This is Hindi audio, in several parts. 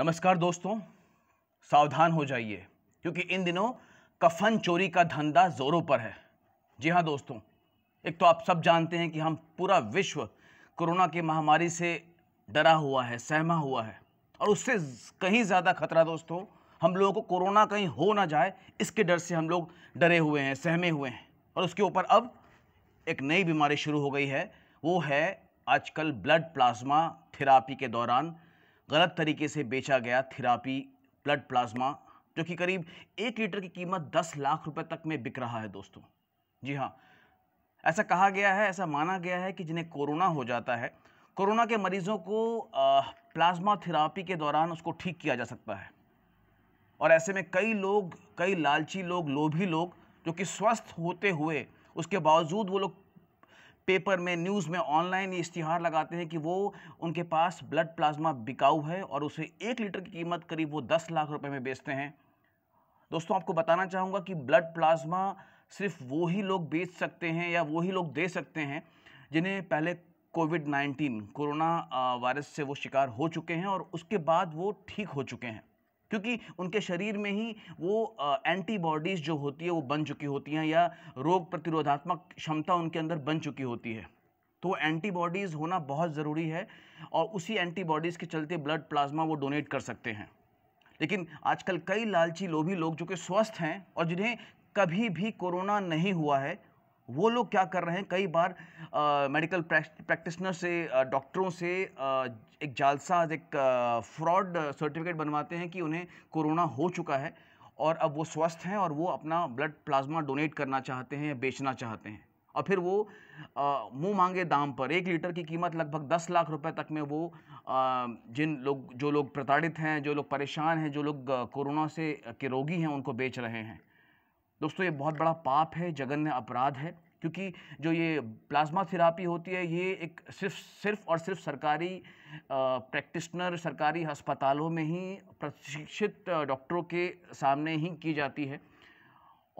नमस्कार दोस्तों सावधान हो जाइए क्योंकि इन दिनों कफन चोरी का धंधा जोरों पर है जी हाँ दोस्तों एक तो आप सब जानते हैं कि हम पूरा विश्व कोरोना की महामारी से डरा हुआ है सहमा हुआ है और उससे कहीं ज़्यादा खतरा दोस्तों हम लोगों को कोरोना कहीं हो ना जाए इसके डर से हम लोग डरे हुए हैं सहमे हुए हैं और उसके ऊपर अब एक नई बीमारी शुरू हो गई है वो है आजकल ब्लड प्लाज्मा थेरापी के दौरान गलत तरीके से बेचा गया थेरापी ब्लड प्लाज्मा जो कि करीब एक लीटर की कीमत दस लाख रुपए तक में बिक रहा है दोस्तों जी हाँ ऐसा कहा गया है ऐसा माना गया है कि जिन्हें कोरोना हो जाता है कोरोना के मरीजों को आ, प्लाज्मा थेरापी के दौरान उसको ठीक किया जा सकता है और ऐसे में कई लोग कई लालची लोग लोभी लोग जो कि स्वस्थ होते हुए उसके बावजूद वो लोग पेपर में न्यूज़ में ऑनलाइन इश्तिहार लगाते हैं कि वो उनके पास ब्लड प्लाज्मा बिकाऊ है और उसे एक लीटर की कीमत करीब वो दस लाख रुपए में बेचते हैं दोस्तों आपको बताना चाहूँगा कि ब्लड प्लाज्मा सिर्फ वो ही लोग बेच सकते हैं या वो ही लोग दे सकते हैं जिन्हें पहले कोविड नाइन्टीन कोरोना वायरस से वो शिकार हो चुके हैं और उसके बाद वो ठीक हो चुके हैं क्योंकि उनके शरीर में ही वो एंटीबॉडीज़ जो होती है वो बन चुकी होती हैं या रोग प्रतिरोधात्मक क्षमता उनके अंदर बन चुकी होती है तो एंटीबॉडीज़ होना बहुत ज़रूरी है और उसी एंटीबॉडीज़ के चलते ब्लड प्लाज्मा वो डोनेट कर सकते हैं लेकिन आजकल कई लालची लोभी लोग जो कि स्वस्थ हैं और जिन्हें कभी भी कोरोना नहीं हुआ है वो लोग क्या कर रहे हैं कई बार मेडिकल प्रैक्टिशनर से डॉक्टरों से आ, एक जालसाज एक फ्रॉड सर्टिफिकेट बनवाते हैं कि उन्हें कोरोना हो चुका है और अब वो स्वस्थ हैं और वो अपना ब्लड प्लाज्मा डोनेट करना चाहते हैं बेचना चाहते हैं और फिर वो मुंह मांगे दाम पर एक लीटर की कीमत लगभग दस लाख रुपए तक में वो आ, जिन लोग जो लोग प्रताड़ित हैं जो लोग परेशान हैं जो लोग कोरोना से के रोगी हैं उनको बेच रहे हैं दोस्तों ये बहुत बड़ा पाप है जघन्य अपराध है क्योंकि जो ये प्लाज्मा थेरापी होती है ये एक सिर्फ सिर्फ और सिर्फ सरकारी प्रैक्टिशनर सरकारी अस्पतालों में ही प्रशिक्षित डॉक्टरों के सामने ही की जाती है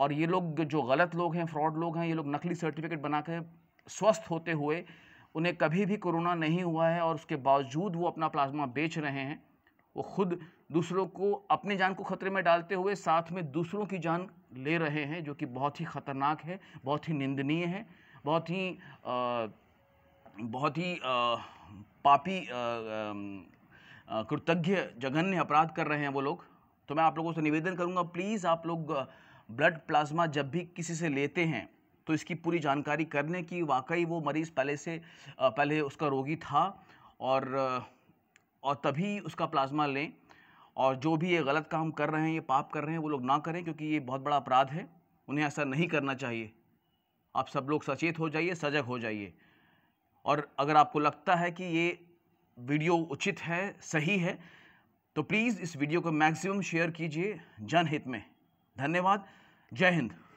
और ये लोग जो गलत लोग हैं फ्रॉड लोग हैं ये लोग नकली सर्टिफिकेट बना कर स्वस्थ होते हुए उन्हें कभी भी कोरोना नहीं हुआ है और उसके बावजूद वो अपना प्लाज्मा बेच रहे हैं वो खुद दूसरों को अपने जान को ख़तरे में डालते हुए साथ में दूसरों की जान ले रहे हैं जो कि बहुत ही ख़तरनाक है बहुत ही निंदनीय है बहुत ही आ, बहुत ही आ, पापी कृतज्ञ जघन्य अपराध कर रहे हैं वो लोग तो मैं आप लोगों से निवेदन करूंगा प्लीज़ आप लोग ब्लड प्लाज्मा जब भी किसी से लेते हैं तो इसकी पूरी जानकारी करने की वाकई वो मरीज़ पहले से पहले उसका रोगी था और और तभी उसका प्लाज्मा लें और जो भी ये गलत काम कर रहे हैं ये पाप कर रहे हैं वो लोग ना करें क्योंकि ये बहुत बड़ा अपराध है उन्हें ऐसा नहीं करना चाहिए आप सब लोग सचेत हो जाइए सजग हो जाइए और अगर आपको लगता है कि ये वीडियो उचित है सही है तो प्लीज़ इस वीडियो को मैक्सिमम शेयर कीजिए जनहित में धन्यवाद जय हिंद